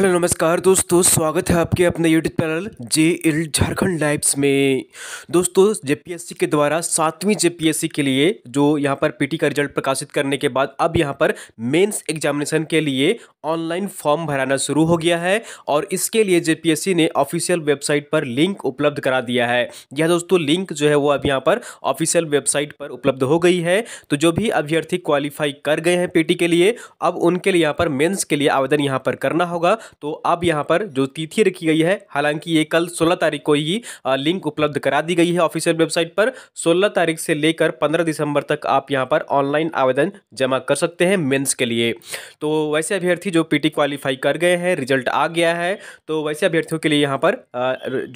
hello नमस्कार दोस्तों स्वागत है आपके अपने YouTube channel J L Jharkhand lives में दोस्तों जेपीएससी के द्वारा सातवीं जेपीएससी के लिए जो यहां पर पीटी का रिजल्ट प्रकाशित करने के बाद अब यहां पर मेंस एग्जामिनेशन के लिए ऑनलाइन फॉर्म भराना शुरू हो गया है और इसके लिए जे ने ऑफिशियल वेबसाइट पर लिंक उपलब्ध करा दिया है यह दोस्तों लिंक जो है वो अब यहाँ पर ऑफिशियल वेबसाइट पर उपलब्ध हो गई है तो जो भी अभ्यर्थी क्वालिफाई कर गए हैं पी के लिए अब उनके लिए यहाँ पर मेन्स के लिए आवेदन यहाँ पर करना होगा तो अब यहाँ पर जो तिथि रखी गई है हालांकि ये कल सोलह तारीख को ही लिंक उपलब्ध करा दी गई है ऑफिशियल वेबसाइट पर सोलह तारीख से लेकर पंद्रह दिसंबर तक आप यहाँ पर ऑनलाइन आवेदन जमा कर सकते हैं मेन्स के लिए तो वैसे अभ्यर्थी जो पीटी क्वालिफाई कर गए हैं रिजल्ट आ गया है तो वैसे अभ्यर्थियों के लिए यहाँ पर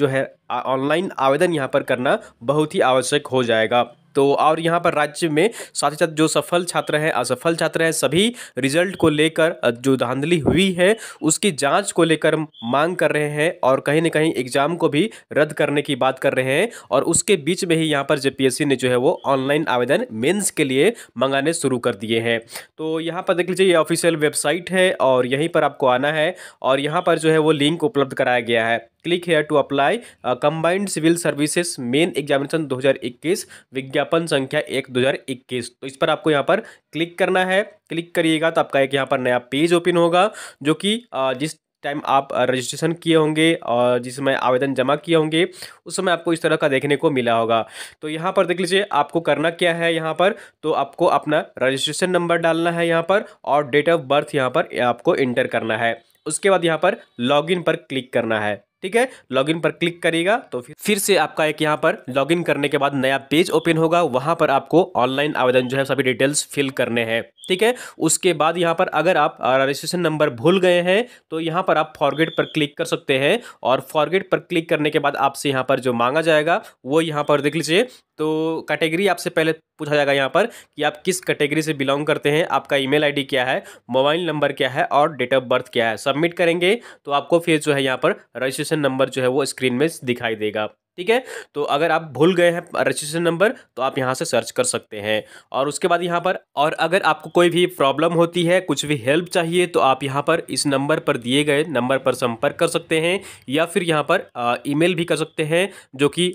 जो है ऑनलाइन आवेदन यहाँ पर करना बहुत ही आवश्यक हो जाएगा तो और यहाँ पर राज्य में साथ ही साथ जो सफल छात्र हैं असफल छात्र हैं सभी रिजल्ट को लेकर जो धांधली हुई है उसकी जाँच को लेकर मांग कर रहे हैं और कहीं ना कहीं एग्ज़ाम को भी रद्द करने की बात कर रहे हैं और उसके बीच में ही यहाँ पर जे ने जो है वो ऑनलाइन आवेदन मेन्स के लिए मंगाने शुरू कर दिए हैं तो यहाँ पर देख लीजिए ये ऑफिशियल वेबसाइट है और यहीं पर आपको आना है और यहाँ पर जो है वो लिंक उपलब्ध कराया गया है click here to apply combined civil services main examination 2021 विज्ञापन संख्या एक 2021 तो इस पर आपको यहाँ पर क्लिक करना है क्लिक करिएगा तो आपका एक यहाँ पर नया पेज ओपन होगा जो कि जिस टाइम आप रजिस्ट्रेशन किए होंगे और जिस समय आवेदन जमा किए होंगे उस समय आपको इस तरह का देखने को मिला होगा तो यहाँ पर देख लीजिए आपको करना क्या है यहाँ पर तो आपको अपना रजिस्ट्रेशन नंबर डालना है यहाँ पर और डेट ऑफ बर्थ यहाँ पर आपको इंटर करना है उसके बाद यहाँ पर लॉगिन पर क्लिक करना है ठीक है लॉगिन पर क्लिक करेगा तो फिर फिर से आपका एक यहाँ पर लॉगिन करने के बाद नया पेज ओपन होगा वहाँ पर आपको ऑनलाइन आवेदन जो है सभी डिटेल्स फिल करने हैं ठीक है उसके बाद यहाँ पर अगर आप रजिस्ट्रेशन नंबर भूल गए हैं तो यहाँ पर आप फॉरगेट पर क्लिक कर सकते हैं और फॉरगेट पर क्लिक करने के बाद आपसे यहाँ पर जो मांगा जाएगा वो यहाँ पर देख लीजिए तो कैटेगरी आपसे पहले पूछा जाएगा यहाँ पर कि आप किस कैटेगरी से बिलोंग करते हैं आपका ईमेल आईडी क्या है मोबाइल नंबर क्या है और डेट ऑफ बर्थ क्या है सबमिट करेंगे तो आपको फिर जो है यहाँ पर रजिस्ट्रेशन नंबर जो है वो स्क्रीन में दिखाई देगा ठीक है तो अगर आप भूल गए हैं रजिस्ट्रेशन नंबर तो आप यहाँ से सर्च कर सकते हैं और उसके बाद यहाँ पर और अगर आपको कोई भी प्रॉब्लम होती है कुछ भी हेल्प चाहिए तो आप यहाँ पर इस नंबर पर दिए गए नंबर पर संपर्क कर सकते हैं या फिर यहाँ पर ईमेल भी कर सकते हैं जो कि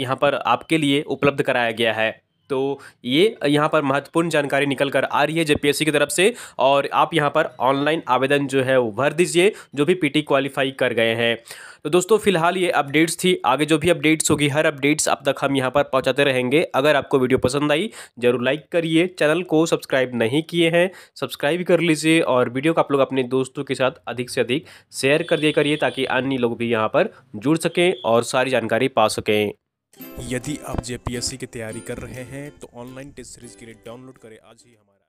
यहाँ पर आपके लिए उपलब्ध कराया गया है तो ये यहाँ पर महत्वपूर्ण जानकारी निकल कर आ रही है जेपीएससी की तरफ से और आप यहाँ पर ऑनलाइन आवेदन जो है वो भर दीजिए जो भी पीटी क्वालिफाई कर गए हैं तो दोस्तों फिलहाल ये अपडेट्स थी आगे जो भी अपडेट्स होगी हर अपडेट्स अब तक हम यहाँ पर पहुँचाते रहेंगे अगर आपको वीडियो पसंद आई जरूर लाइक करिए चैनल को सब्सक्राइब नहीं किए हैं सब्सक्राइब कर लीजिए और वीडियो को आप लोग अपने दोस्तों के साथ अधिक से अधिक शेयर कर दिया करिए ताकि अन्य लोग भी यहाँ पर जुड़ सकें और सारी जानकारी पा सकें यदि आप जेपीएससी की तैयारी कर रहे हैं तो ऑनलाइन टेस्ट सीरीज के लिए डाउनलोड करें आज ही हमारे